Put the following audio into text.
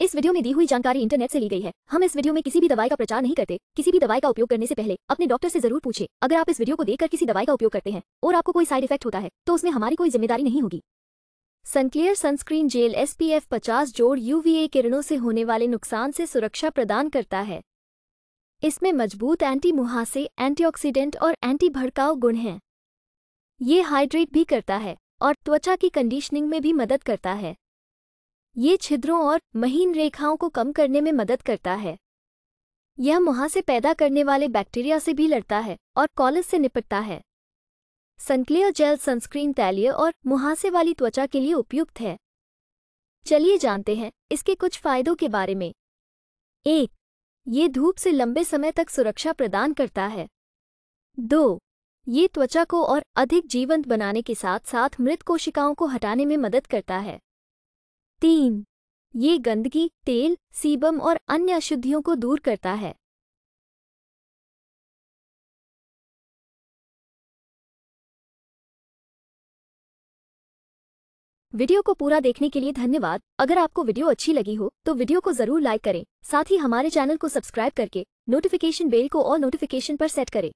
इस वीडियो में दी हुई जानकारी इंटरनेट से ली गई है हम इस वीडियो में किसी भी दवाई का प्रचार नहीं करते किसी भी दवाई का उपयोग करने से पहले अपने डॉक्टर से जरूर पूछे अगर आप इस वीडियो को देखकर किसी दवाई का उपयोग करते हैं और आपको कोई साइड इफेक्ट होता है तो उसमें हमारी कोई जिम्मेदारी नहीं होगी सनक्लियर सनस्क्रीन जेल एस पी पचास जोड़ यूवीए किरणों से होने वाले नुकसान से सुरक्षा प्रदान करता है इसमें मजबूत एंटी मुहासे एंटी और एंटी भड़काव गुण हैं ये हाइड्रेट भी करता है और त्वचा की कंडीशनिंग में भी मदद करता है ये छिद्रों और महीन रेखाओं को कम करने में मदद करता है यह मुहासे से पैदा करने वाले बैक्टीरिया से भी लड़ता है और कॉलस से निपटता है संक्लेय जेल सनस्क्रीन तैलीय और मुहासे वाली त्वचा के लिए उपयुक्त है चलिए जानते हैं इसके कुछ फायदों के बारे में एक ये धूप से लंबे समय तक सुरक्षा प्रदान करता है दो ये त्वचा को और अधिक जीवंत बनाने के साथ साथ मृत कोशिकाओं को हटाने में मदद करता है तीन ये गंदगी तेल सीबम और अन्य अशुद्धियों को दूर करता है वीडियो को पूरा देखने के लिए धन्यवाद अगर आपको वीडियो अच्छी लगी हो तो वीडियो को जरूर लाइक करें साथ ही हमारे चैनल को सब्सक्राइब करके नोटिफिकेशन बेल को और नोटिफिकेशन पर सेट करें